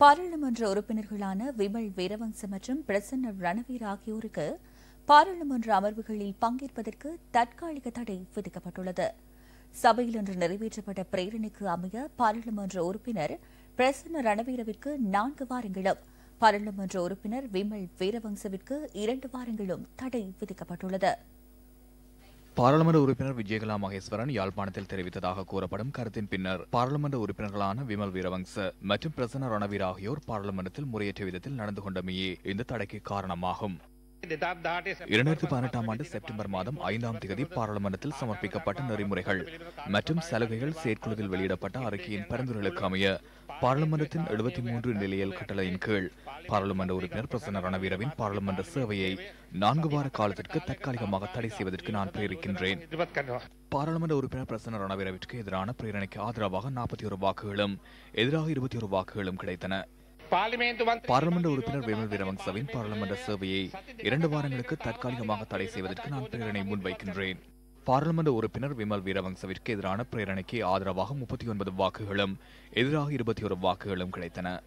பாராளுமன்ற உறுப்பினர்களான விமல் வீரவன்ச மற்றும் பிரசன்ன ரணவீர் ஆகியோருக்கு பாராளுமன்ற அமர்வுகளில் பங்கேற்பதற்கு தற்காலிக தடை விதிக்கப்பட்டுள்ளது சபையில் இன்று நிறைவேற்றப்பட்ட பிரேரணைக்கு அமைய பாராளுமன்ற உறுப்பினர் பிரசன்ன ரணவீரவிற்கு நான்கு வாரங்களும் பாராளுமன்ற உறுப்பினர் விமல் வீரவன்சவிற்கு இரண்டு வாரங்களும் தடை விதிக்கப்பட்டுள்ளது பாராளுமன்ற உறுப்பினர் விஜயகலா மகேஸ்வரன் யாழ்ப்பாணத்தில் தெரிவித்ததாக கூறப்படும் கருத்தின் பின்னர் பாராளுமன்ற உறுப்பினர்களான விமல் வீரவங்ச மற்றும் பிரசன்ன ரணவீர் ஆகியோர் பாராளுமன்றத்தில் முறையற்ற விதத்தில் நடந்து கொண்டமையே இந்த தடைக்கு காரணமாகும் இரண்டாயிரத்தி பதினெட்டாம் ஆண்டு செப்டம்பர் மாதம் ஐந்தாம் தேதி பாராளுமன்றத்தில் சமர்ப்பிக்கப்பட்ட நெறிமுறைகள் மற்றும் சலுகைகள் செயற்குழுவில் வெளியிடப்பட்ட அறிக்கையின் பரிந்துரைகளுக்கு அமைய பாராளுமன்றத்தின் எழுபத்தி மூன்று நிலையல் கட்டளையின் கீழ் பாராளுமன்ற உறுப்பினர் பிரசன்ன ரணவீரவின் பாராளுமன்ற சேவையை நான்கு வார காலத்திற்கு தற்காலிகமாக தடை செய்வதற்கு நான் பிரேரிக்கின்றேன் பாராளுமன்ற உறுப்பினர் பிரசன்ன ரணவீரவிற்கு எதிரான பிரேரணைக்கு ஆதரவாக நாற்பத்தி ஒரு வாக்குகளும் எதிராக இருபத்தி ஒரு வாக்குகளும் கிடைத்தன பாராளுமன்ற உறுப்பினர் வேமல் வீரவங்சவின் பாராளுமன்ற சேவையை இரண்டு வாரங்களுக்கு தற்காலிகமாக தடை செய்வதற்கு நான் பிரேரணை முன்வைக்கின்றேன் பாராளுமன்ற உறுப்பினர் விமல் வீரவங்சவிற்கு எதிரான பிரேரணைக்கு ஆதரவாக முப்பத்தி ஒன்பது வாக்குகளும் எதிராக இருபத்தி ஒரு வாக்குகளும் கிடைத்தன